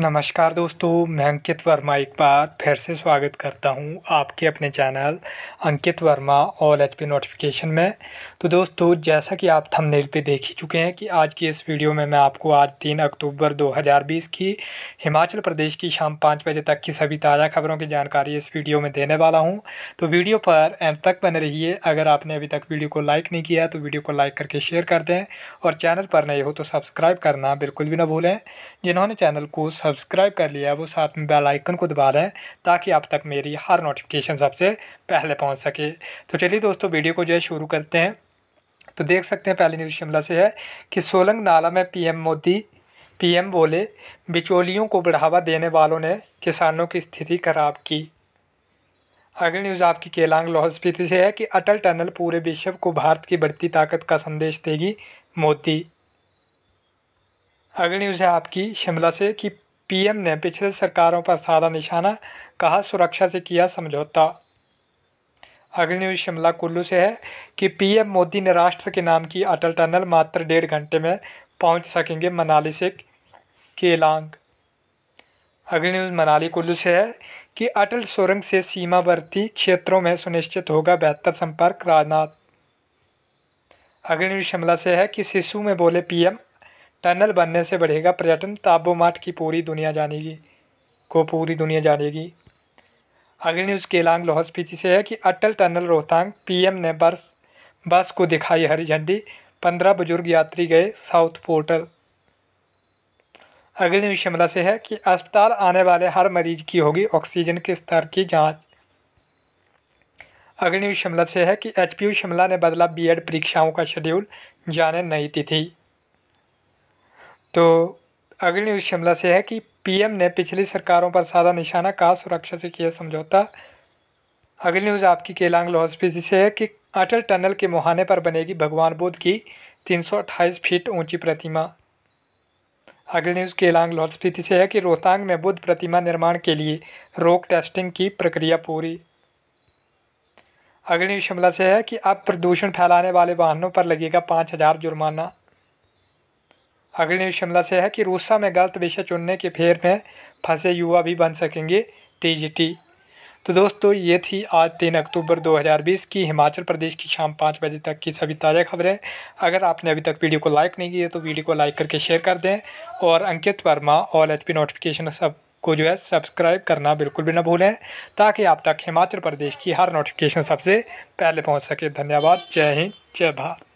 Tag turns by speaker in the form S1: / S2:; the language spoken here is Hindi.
S1: नमस्कार दोस्तों मैं अंकित वर्मा एक बार फिर से स्वागत करता हूं आपके अपने channel Ankit Verma all H notification में तो दोस्तों जैसा कि आप थंबनेल पे देख ही चुके हैं कि आज की इस वीडियो में मैं आपको आज तीन अक्टूबर 2020 की हिमाचल प्रदेश की शाम पाँच बजे तक की सभी ताज़ा खबरों की जानकारी इस वीडियो में देने वाला हूँ तो वीडियो पर एंड तक बने रहिए अगर आपने अभी तक वीडियो को लाइक नहीं किया तो वीडियो को लाइक करके शेयर कर दें और चैनल पर नए हो तो सब्सक्राइब करना बिल्कुल भी ना भूलें जिन्होंने चैनल को सब्सक्राइब कर लिया है वो साथ में बेल आइकन को दबा दें ताकि आप तक मेरी हर नोटिफिकेशन सबसे पहले पहुंच सके तो चलिए दोस्तों वीडियो को जो है शुरू करते हैं तो देख सकते हैं पहली न्यूज़ शिमला से है कि सोलंग नाला में पी मोदी पी बोले बिचौलियों को बढ़ावा देने वालों ने किसानों की स्थिति खराब की अगली न्यूज़ आपकी केलांग लाहौल स्पीति से है कि अटल टनल पूरे विश्व को भारत की बढ़ती ताकत का संदेश देगी मोदी अगली न्यूज़ है आपकी शिमला से कि पीएम ने पिछले सरकारों पर साधा निशाना कहा सुरक्षा से किया समझौता अगली न्यूज शिमला कुल्लू से है कि पीएम मोदी ने राष्ट्र के नाम की अटल टनल मात्र डेढ़ घंटे में पहुंच सकेंगे मनाली से केलांग अगली न्यूज़ मनाली कुल्लू से है कि अटल सुरंग से सीमावर्ती क्षेत्रों में सुनिश्चित होगा बेहतर संपर्क राजनाथ अगली न्यूज़ शिमला से है कि सिसु में बोले पीएम टनल बनने से बढ़ेगा पर्यटन ताबो मठ की पूरी दुनिया जानेगी को पूरी दुनिया जानेगी अगली न्यूज़ केलांग लाहौल स्पीति से है कि अटल टनल रोहतांग पीएम ने बस बस को दिखाई हरी झंडी पंद्रह बुजुर्ग यात्री गए साउथ पोर्टल अगली न्यूज़ शिमला से है कि अस्पताल आने वाले हर मरीज की होगी ऑक्सीजन के स्तर की जाँच अगली न्यूज़ शिमला से है कि एच शिमला ने बदला बी परीक्षाओं का शेड्यूल जाने नई तिथि तो अगली न्यूज़ शिमला से है कि पीएम ने पिछली सरकारों पर साधा निशाना कहा सुरक्षा से किया समझौता अगली न्यूज़ आपकी केलांग स्पीति से है कि अटल टनल के मुहाने पर बनेगी भगवान बुद्ध की तीन फीट ऊंची प्रतिमा अगली न्यूज़ केलांग लाहौल स्पीति से है कि रोहतांग में बुद्ध प्रतिमा निर्माण के लिए रोक टेस्टिंग की प्रक्रिया पूरी अगली न्यूज़ शिमला से है कि अब प्रदूषण फैलाने वाले वाहनों पर लगेगा पाँच हज़ार जुर्माना अगली न्यूज़ शिमला से है कि रूसा में गलत विषय चुनने के फेर में फंसे युवा भी बन सकेंगे टीजीटी तो दोस्तों ये थी आज तीन अक्टूबर 2020 की हिमाचल प्रदेश की शाम पाँच बजे तक की सभी ताज़ा खबरें अगर आपने अभी तक वीडियो को लाइक नहीं किया तो वीडियो को लाइक करके शेयर कर दें और अंकित वर्मा और एच नोटिफिकेशन सब को जो है सब्सक्राइब करना बिल्कुल भी ना भूलें ताकि आप तक हिमाचल प्रदेश की हर नोटिफिकेशन सबसे पहले पहुंच सके धन्यवाद जय हिंद जय भारत